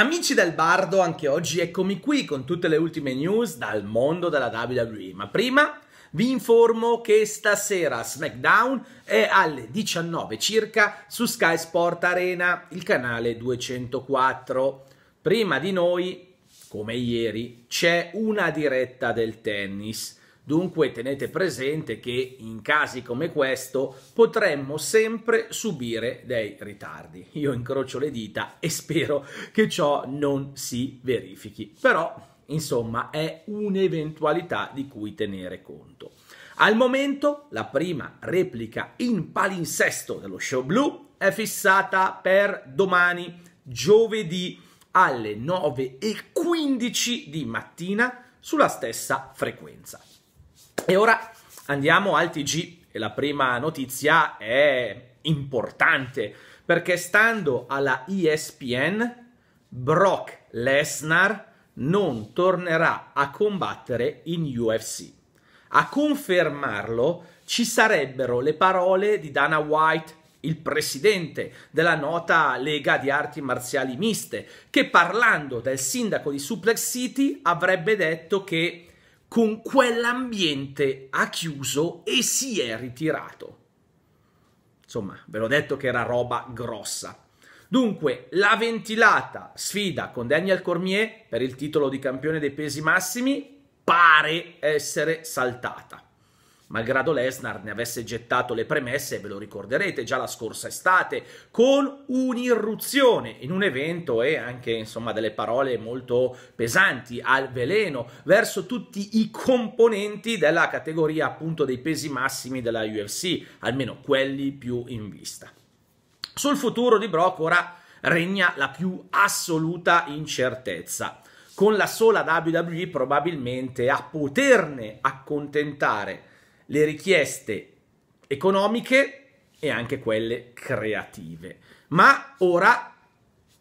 Amici del Bardo, anche oggi eccomi qui con tutte le ultime news dal mondo della WWE. Ma prima vi informo che stasera SmackDown è alle 19 circa su Sky Sport Arena, il canale 204. Prima di noi, come ieri, c'è una diretta del tennis Dunque tenete presente che in casi come questo potremmo sempre subire dei ritardi. Io incrocio le dita e spero che ciò non si verifichi, però insomma è un'eventualità di cui tenere conto. Al momento la prima replica in palinsesto dello show blu è fissata per domani, giovedì alle 9.15 di mattina sulla stessa frequenza. E ora andiamo al TG e la prima notizia è importante perché stando alla ESPN Brock Lesnar non tornerà a combattere in UFC. A confermarlo ci sarebbero le parole di Dana White, il presidente della nota Lega di Arti Marziali Miste, che parlando del sindaco di Suplex City avrebbe detto che con quell'ambiente ha chiuso e si è ritirato. Insomma, ve l'ho detto che era roba grossa. Dunque, la ventilata sfida con Daniel Cormier per il titolo di campione dei pesi massimi pare essere saltata malgrado Lesnar ne avesse gettato le premesse, ve lo ricorderete già la scorsa estate, con un'irruzione in un evento e anche insomma delle parole molto pesanti al veleno verso tutti i componenti della categoria appunto dei pesi massimi della UFC, almeno quelli più in vista. Sul futuro di Brock ora regna la più assoluta incertezza, con la sola WWE probabilmente a poterne accontentare le richieste economiche e anche quelle creative. Ma ora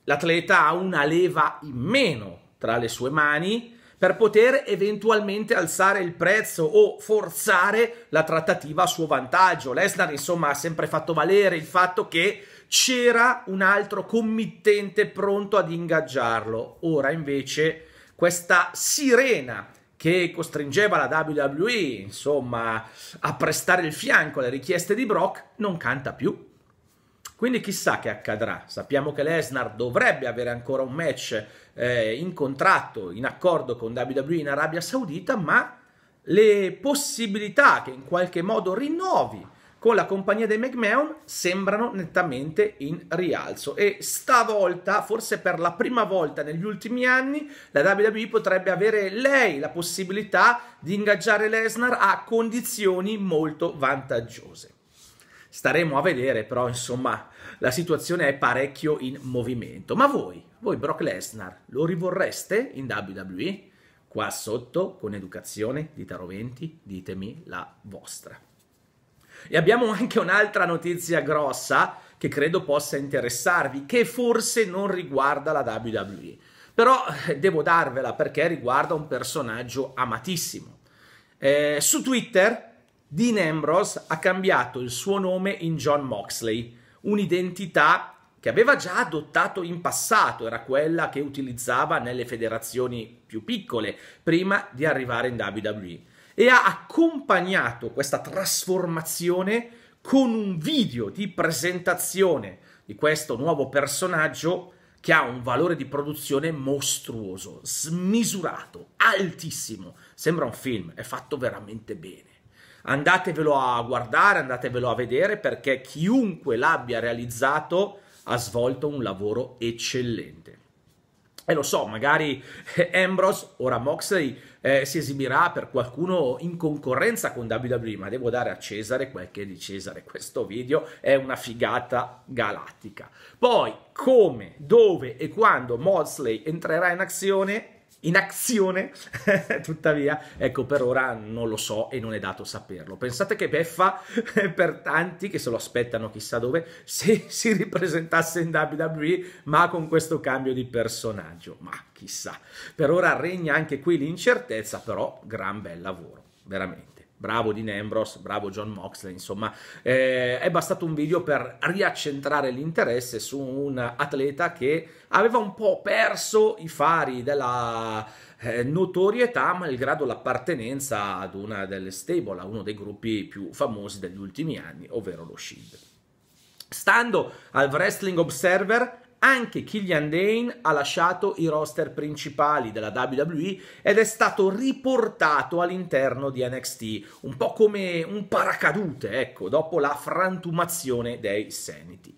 l'atleta ha una leva in meno tra le sue mani per poter eventualmente alzare il prezzo o forzare la trattativa a suo vantaggio. Lesnar, insomma, ha sempre fatto valere il fatto che c'era un altro committente pronto ad ingaggiarlo. Ora, invece, questa sirena che costringeva la WWE, insomma, a prestare il fianco alle richieste di Brock, non canta più. Quindi chissà che accadrà. Sappiamo che Lesnar dovrebbe avere ancora un match eh, in contratto, in accordo con WWE in Arabia Saudita, ma le possibilità che in qualche modo rinnovi con la compagnia dei McMahon sembrano nettamente in rialzo e stavolta, forse per la prima volta negli ultimi anni, la WWE potrebbe avere lei la possibilità di ingaggiare Lesnar a condizioni molto vantaggiose. Staremo a vedere, però insomma, la situazione è parecchio in movimento. Ma voi, voi Brock Lesnar, lo rivorreste in WWE? Qua sotto, con educazione, di Taroventi, ditemi la vostra. E abbiamo anche un'altra notizia grossa che credo possa interessarvi, che forse non riguarda la WWE. Però eh, devo darvela perché riguarda un personaggio amatissimo. Eh, su Twitter Dean Ambrose ha cambiato il suo nome in John Moxley, un'identità che aveva già adottato in passato, era quella che utilizzava nelle federazioni più piccole prima di arrivare in WWE e ha accompagnato questa trasformazione con un video di presentazione di questo nuovo personaggio che ha un valore di produzione mostruoso, smisurato, altissimo. Sembra un film, è fatto veramente bene. Andatevelo a guardare, andatevelo a vedere perché chiunque l'abbia realizzato ha svolto un lavoro eccellente. E eh, lo so, magari eh, Ambrose, ora Moxley, eh, si esibirà per qualcuno in concorrenza con WWE, ma devo dare a Cesare quel che è di Cesare. Questo video è una figata galattica. Poi, come, dove e quando Moxley entrerà in azione, in azione, tuttavia, ecco, per ora non lo so e non è dato saperlo. Pensate che Beffa, per tanti che se lo aspettano chissà dove, se si ripresentasse in WWE, ma con questo cambio di personaggio, ma chissà. Per ora regna anche qui l'incertezza, però gran bel lavoro, veramente bravo Dean Ambrose, bravo John Moxley, insomma, eh, è bastato un video per riaccentrare l'interesse su un atleta che aveva un po' perso i fari della eh, notorietà malgrado l'appartenenza ad una delle stable, a uno dei gruppi più famosi degli ultimi anni, ovvero lo Shield. Stando al Wrestling Observer, anche Killian Dane ha lasciato i roster principali della WWE ed è stato riportato all'interno di NXT, un po' come un paracadute, ecco, dopo la frantumazione dei Sanity.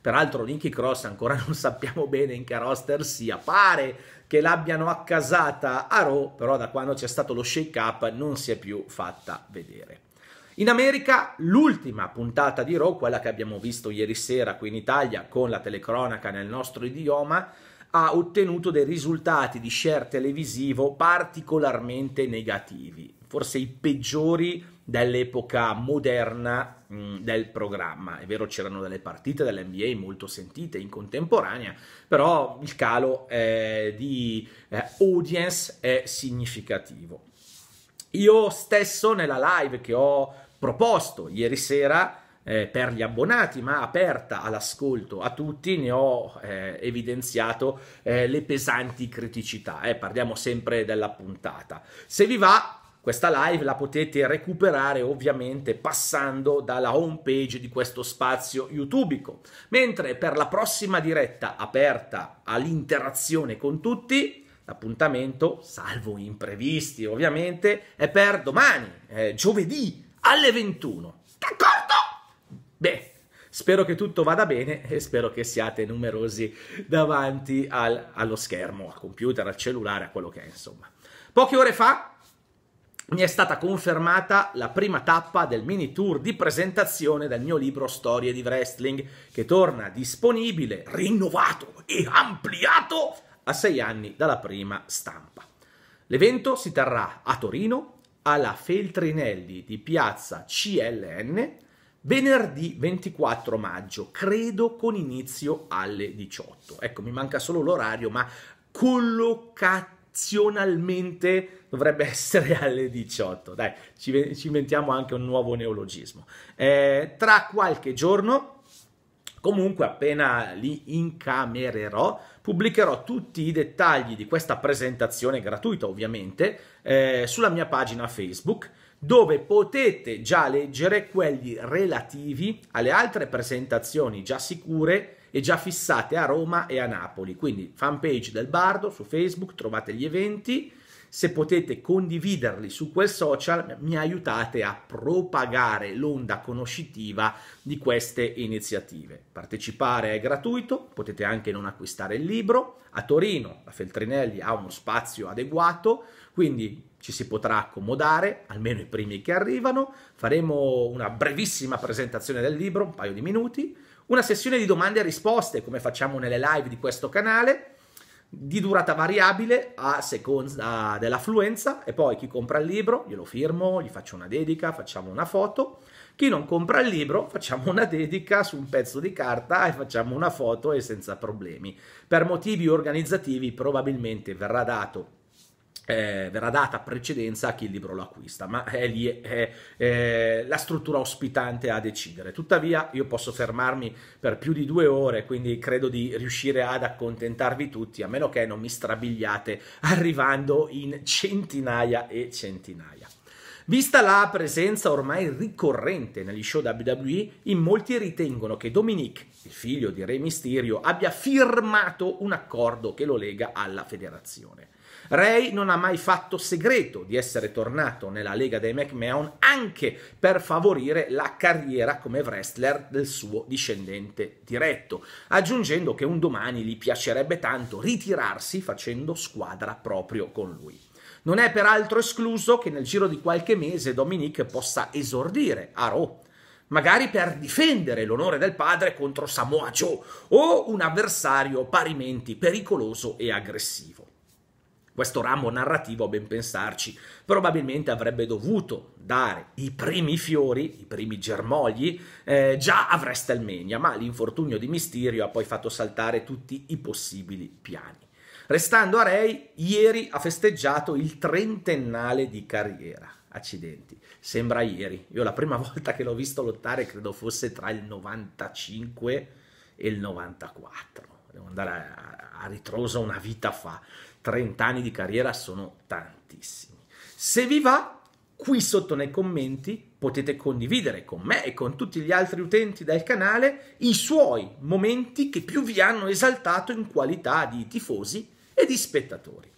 Peraltro Nicky Cross ancora non sappiamo bene in che roster sia, pare che l'abbiano accasata a Raw, però da quando c'è stato lo shake up non si è più fatta vedere. In America l'ultima puntata di Raw, quella che abbiamo visto ieri sera qui in Italia con la telecronaca nel nostro idioma, ha ottenuto dei risultati di share televisivo particolarmente negativi, forse i peggiori dell'epoca moderna mh, mm, del programma. È vero, c'erano delle partite dell'NBA molto sentite in contemporanea, però il calo eh, di eh, audience è significativo. Io stesso nella live che ho proposto ieri sera eh, per gli abbonati, ma aperta all'ascolto a tutti, ne ho eh, evidenziato eh, le pesanti criticità. Eh, parliamo sempre della puntata. Se vi va, questa live la potete recuperare ovviamente passando dalla home page di questo spazio youtubico. Mentre per la prossima diretta aperta all'interazione con tutti, l'appuntamento, salvo imprevisti ovviamente, è per domani, eh, giovedì alle 21. D'accordo? Beh, spero che tutto vada bene e spero che siate numerosi davanti al, allo schermo, al computer, al cellulare, a quello che è, insomma. Poche ore fa mi è stata confermata la prima tappa del mini tour di presentazione del mio libro Storie di Wrestling, che torna disponibile, rinnovato e ampliato a sei anni dalla prima stampa. L'evento si terrà a Torino alla Feltrinelli di piazza CLN venerdì 24 maggio, credo con inizio alle 18. Ecco, mi manca solo l'orario, ma collocazionalmente dovrebbe essere alle 18. Dai, ci, ci inventiamo anche un nuovo neologismo. Eh, tra qualche giorno Comunque appena li incamererò pubblicherò tutti i dettagli di questa presentazione gratuita ovviamente eh, sulla mia pagina Facebook dove potete già leggere quelli relativi alle altre presentazioni già sicure e già fissate a Roma e a Napoli. Quindi fanpage del Bardo su Facebook, trovate gli eventi se potete condividerli su quel social mi aiutate a propagare l'onda conoscitiva di queste iniziative. Partecipare è gratuito, potete anche non acquistare il libro. A Torino la Feltrinelli ha uno spazio adeguato, quindi ci si potrà accomodare, almeno i primi che arrivano. Faremo una brevissima presentazione del libro, un paio di minuti, una sessione di domande e risposte come facciamo nelle live di questo canale di durata variabile a seconda dell'affluenza e poi chi compra il libro glielo firmo, gli faccio una dedica, facciamo una foto. Chi non compra il libro facciamo una dedica su un pezzo di carta e facciamo una foto e senza problemi. Per motivi organizzativi probabilmente verrà dato eh, verrà data precedenza a chi il libro lo acquista, ma è lì è, è, è la struttura ospitante a decidere. Tuttavia io posso fermarmi per più di due ore, quindi credo di riuscire ad accontentarvi tutti, a meno che non mi strabigliate arrivando in centinaia e centinaia. Vista la presenza ormai ricorrente negli show WWE, in molti ritengono che Dominique, il figlio di Re Mysterio, abbia firmato un accordo che lo lega alla federazione. Ray non ha mai fatto segreto di essere tornato nella Lega dei McMahon anche per favorire la carriera come wrestler del suo discendente diretto, aggiungendo che un domani gli piacerebbe tanto ritirarsi facendo squadra proprio con lui. Non è peraltro escluso che nel giro di qualche mese Dominique possa esordire a Raw, magari per difendere l'onore del padre contro Samoa Joe o un avversario parimenti pericoloso e aggressivo questo ramo narrativo, a ben pensarci, probabilmente avrebbe dovuto dare i primi fiori, i primi germogli, eh, già a WrestleMania, ma l'infortunio di Mysterio ha poi fatto saltare tutti i possibili piani. Restando a Rey, ieri ha festeggiato il trentennale di carriera. Accidenti, sembra ieri. Io la prima volta che l'ho visto lottare credo fosse tra il 95 e il 94. Devo andare a, a ritroso una vita fa. 30 anni di carriera sono tantissimi. Se vi va, qui sotto nei commenti potete condividere con me e con tutti gli altri utenti del canale i suoi momenti che più vi hanno esaltato in qualità di tifosi e di spettatori.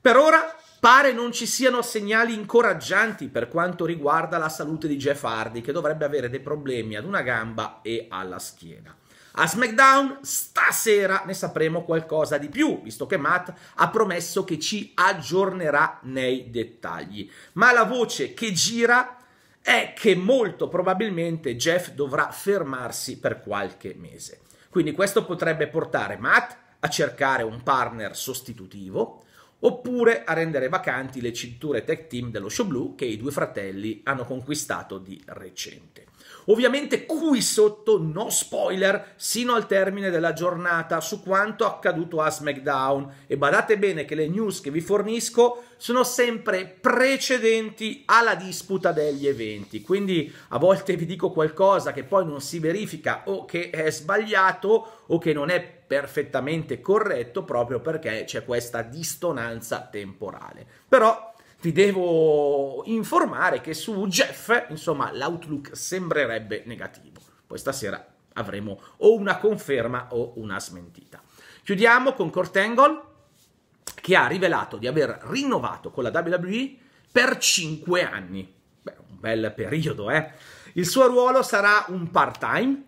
Per ora pare non ci siano segnali incoraggianti per quanto riguarda la salute di Jeff Hardy, che dovrebbe avere dei problemi ad una gamba e alla schiena. A SmackDown stasera ne sapremo qualcosa di più, visto che Matt ha promesso che ci aggiornerà nei dettagli. Ma la voce che gira è che molto probabilmente Jeff dovrà fermarsi per qualche mese. Quindi questo potrebbe portare Matt a cercare un partner sostitutivo, oppure a rendere vacanti le cinture tech team dello show blu che i due fratelli hanno conquistato di recente. Ovviamente qui sotto no spoiler sino al termine della giornata su quanto accaduto a SmackDown e badate bene che le news che vi fornisco sono sempre precedenti alla disputa degli eventi, quindi a volte vi dico qualcosa che poi non si verifica o che è sbagliato o che non è perfettamente corretto proprio perché c'è questa distonanza temporale. Però vi devo informare che su Jeff, insomma, l'outlook sembrerebbe negativo. Poi stasera avremo o una conferma o una smentita. Chiudiamo con Kurt Angle, che ha rivelato di aver rinnovato con la WWE per 5 anni. Beh, un bel periodo, eh? Il suo ruolo sarà un part-time,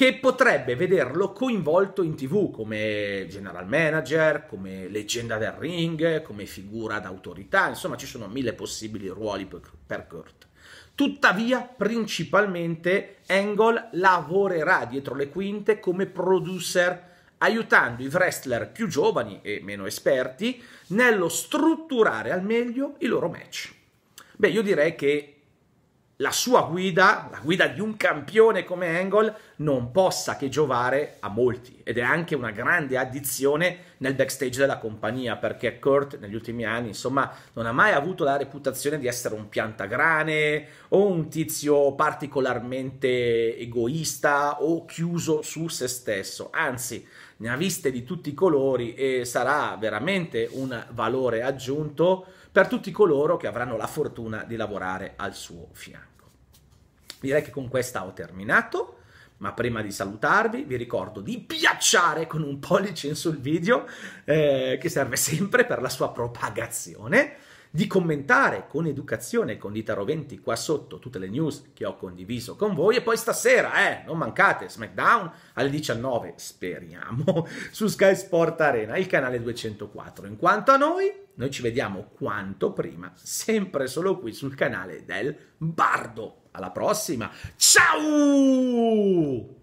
che potrebbe vederlo coinvolto in tv come general manager, come leggenda del ring, come figura d'autorità, insomma ci sono mille possibili ruoli per, per Kurt. Tuttavia, principalmente, Angle lavorerà dietro le quinte come producer, aiutando i wrestler più giovani e meno esperti nello strutturare al meglio i loro match. Beh, io direi che la sua guida, la guida di un campione come Engel, non possa che giovare a molti. Ed è anche una grande addizione nel backstage della compagnia, perché Kurt negli ultimi anni, insomma, non ha mai avuto la reputazione di essere un piantagrane o un tizio particolarmente egoista o chiuso su se stesso. Anzi, ne ha viste di tutti i colori e sarà veramente un valore aggiunto per tutti coloro che avranno la fortuna di lavorare al suo fianco. Direi che con questa ho terminato. Ma prima di salutarvi vi ricordo di piacciare con un pollice in sul video eh, che serve sempre per la sua propagazione di commentare con educazione con Dita Roventi qua sotto tutte le news che ho condiviso con voi e poi stasera, eh, non mancate, SmackDown alle 19, speriamo, su Sky Sport Arena, il canale 204. In quanto a noi, noi ci vediamo quanto prima, sempre solo qui sul canale del Bardo. Alla prossima, ciao!